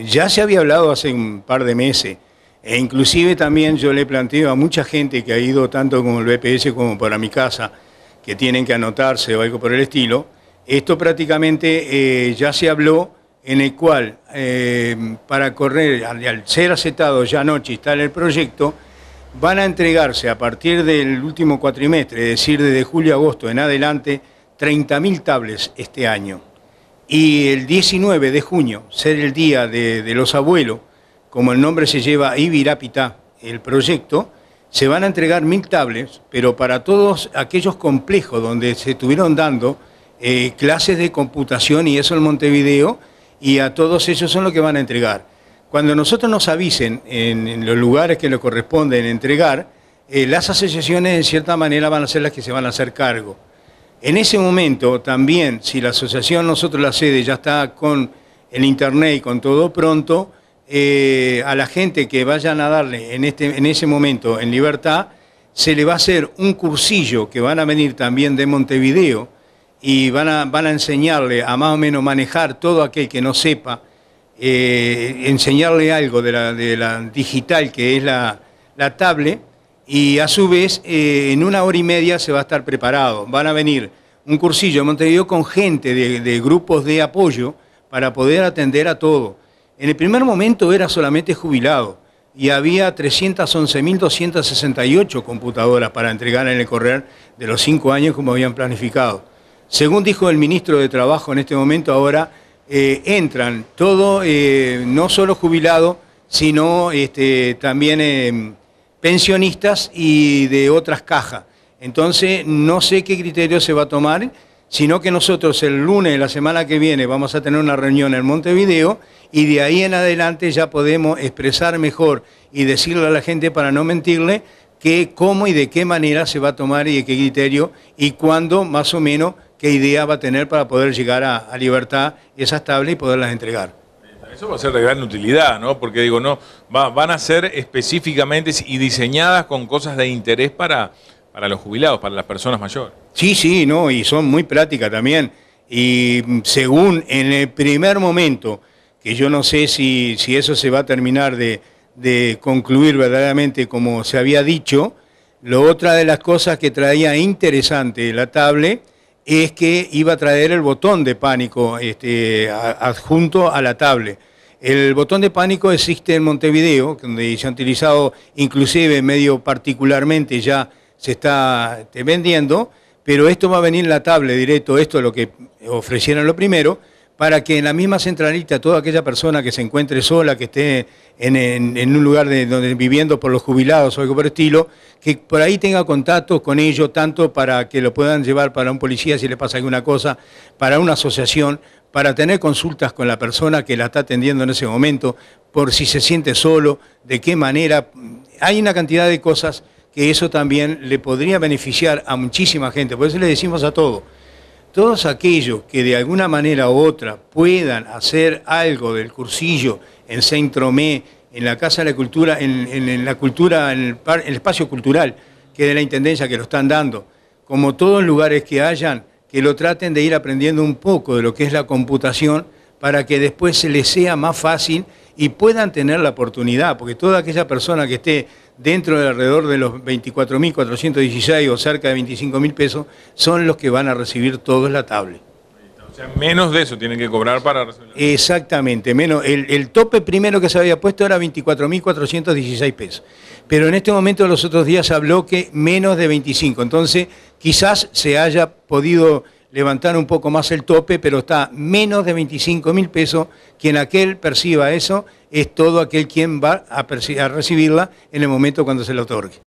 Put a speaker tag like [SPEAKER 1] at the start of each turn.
[SPEAKER 1] Ya se había hablado hace un par de meses, e inclusive también yo le planteo a mucha gente que ha ido tanto con el BPS como para mi casa, que tienen que anotarse o algo por el estilo, esto prácticamente eh, ya se habló en el cual eh, para correr, al ser aceptado ya anoche está en el proyecto, van a entregarse a partir del último cuatrimestre, es decir, desde julio-agosto a en adelante, 30.000 tablets este año y el 19 de junio, ser el día de, los abuelos, como el nombre se lleva Ibirapita, el proyecto, se van a entregar mil tablets, pero para todos aquellos complejos donde se estuvieron dando eh, clases de computación y eso en Montevideo, y a todos ellos son los que van a entregar. Cuando nosotros nos avisen en, los lugares que le corresponden entregar, eh, las asociaciones en cierta manera van a ser las que se van a hacer cargo. En ese momento también, si la asociación nosotros la sede ya está con el internet y con todo pronto, eh, a la gente que vayan a darle en, este, en ese momento en libertad, se le va a hacer un cursillo que van a venir también de Montevideo y van a, enseñarle a más o menos manejar todo aquel que no sepa, eh, enseñarle algo de la, de la, digital que es la, la tablet y a su vez eh, en una hora y media se va a estar preparado. Van a venir un cursillo de Montevideo con gente de, grupos de apoyo para poder atender a todo. En el primer momento era solamente jubilado y había 311.268 computadoras para entregar en el correr de los cinco años como habían planificado. Según dijo el ministro de Trabajo en este momento, ahora eh, entran todo, eh, no solo jubilado, sino este, también em, pensionistas y de otras cajas. Entonces, no sé qué criterio se va a tomar, sino que nosotros el lunes la semana que viene vamos a tener una reunión en Montevideo y de ahí en adelante ya podemos expresar mejor y decirle a la gente para no mentirle que cómo y de qué manera se va a tomar y de qué criterio y cuándo más o menos qué idea va a tener para poder llegar a, a libertad esas tablas y poderlas entregar. Eso va a ser de gran utilidad, ¿no? Porque digo, no, van a ser específicamente y diseñadas con cosas de interés para, para los jubilados, para las personas mayores. Sí, sí, no, y son muy prácticas también. Y según en el primer momento, que yo no sé si, si eso se va a terminar de, de concluir verdaderamente como se había dicho, lo otra de las cosas que traía interesante la tablet es que iba a traer el botón de pánico este, adjunto a la tablet. El botón de pánico existe en Montevideo, donde se ha utilizado inclusive medio particularmente, ya se está este, vendiendo, pero esto va a venir en la tablet directo, esto es lo que ofrecieron lo primero para que en la misma centralita toda aquella persona que se encuentre sola, que esté en, un lugar donde viviendo por los jubilados o algo por el estilo, que por ahí tenga contacto con ellos, tanto para que lo puedan llevar para un policía si le pasa alguna cosa, para una asociación, para tener consultas con la persona que la está atendiendo en ese momento, por si se siente solo, de qué manera. Hay una cantidad de cosas que eso también le podría beneficiar a muchísima gente, por eso le decimos a todos todos aquellos que de alguna manera u otra puedan hacer algo del cursillo en Centro M, en la Casa de la Cultura, en, la cultura, en el, espacio cultural que de la Intendencia que lo están dando, como todos lugares que hayan, que lo traten de ir aprendiendo un poco de lo que es la computación para que después se les sea más fácil y puedan tener la oportunidad, porque toda aquella persona que esté dentro de alrededor de los 24.416 o cerca de 25.000 pesos, son los que van a recibir todos la tablet. O sea, menos de eso tienen que cobrar para resolver. Exactamente, menos. El, el tope primero que se había puesto era 24.416 pesos. Pero en este momento los otros días habló que menos de 25. Entonces, quizás se haya podido levantar un poco más el tope, pero está menos de 25 mil pesos. Quien aquel perciba eso es todo aquel quien va a, recibirla en el momento cuando se le otorgue.